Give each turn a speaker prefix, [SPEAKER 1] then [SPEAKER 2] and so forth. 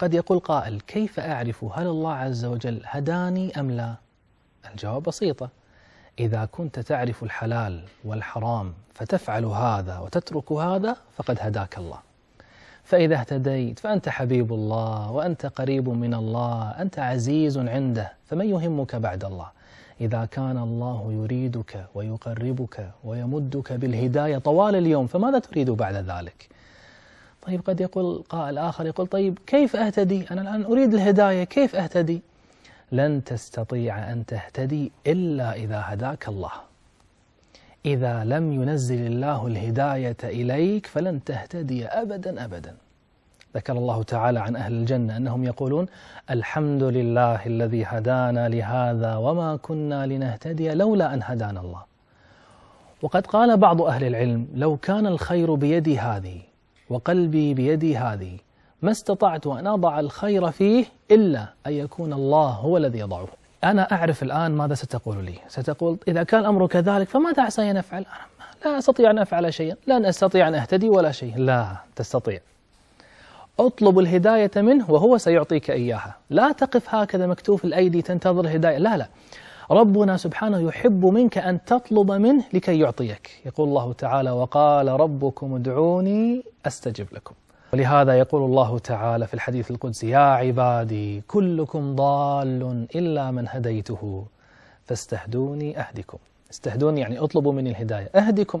[SPEAKER 1] قد يقول قائل كيف أعرف هل الله عز وجل هداني أم لا الجواب بسيطة إذا كنت تعرف الحلال والحرام فتفعل هذا وتترك هذا فقد هداك الله فإذا اهتديت فأنت حبيب الله وأنت قريب من الله أنت عزيز عنده فمن يهمك بعد الله إذا كان الله يريدك ويقربك ويمدك بالهداية طوال اليوم فماذا تريد بعد ذلك؟ طيب قد يقول قائل آخر يقول طيب كيف أهتدي أنا الآن أريد الهداية كيف أهتدي لن تستطيع أن تهتدي إلا إذا هداك الله إذا لم ينزل الله الهداية إليك فلن تهتدي أبدا أبدا ذكر الله تعالى عن أهل الجنة أنهم يقولون الحمد لله الذي هدانا لهذا وما كنا لنهتدي لولا أن هدانا الله وقد قال بعض أهل العلم لو كان الخير بيدي هذه وقلبي بيدي هذه ما استطعت أن أضع الخير فيه إلا أن يكون الله هو الذي يضعه أنا أعرف الآن ماذا ستقول لي ستقول إذا كان الأمر كذلك فماذا عسى أن أفعل أنا لا أستطيع أن أفعل شيئا لن أستطيع أن أهتدي ولا شيء لا تستطيع اطلب الهداية منه وهو سيعطيك إياها لا تقف هكذا مكتوف الأيدي تنتظر الهداية لا لا ربنا سبحانه يحب منك أن تطلب منه لكي يعطيك يقول الله تعالى وقال ربكم ادعوني أستجب لكم ولهذا يقول الله تعالى في الحديث القدسي يا عبادي كلكم ضال إلا من هديته فاستهدوني أهدكم استهدوني يعني اطلبوا مني الهداية أهدكم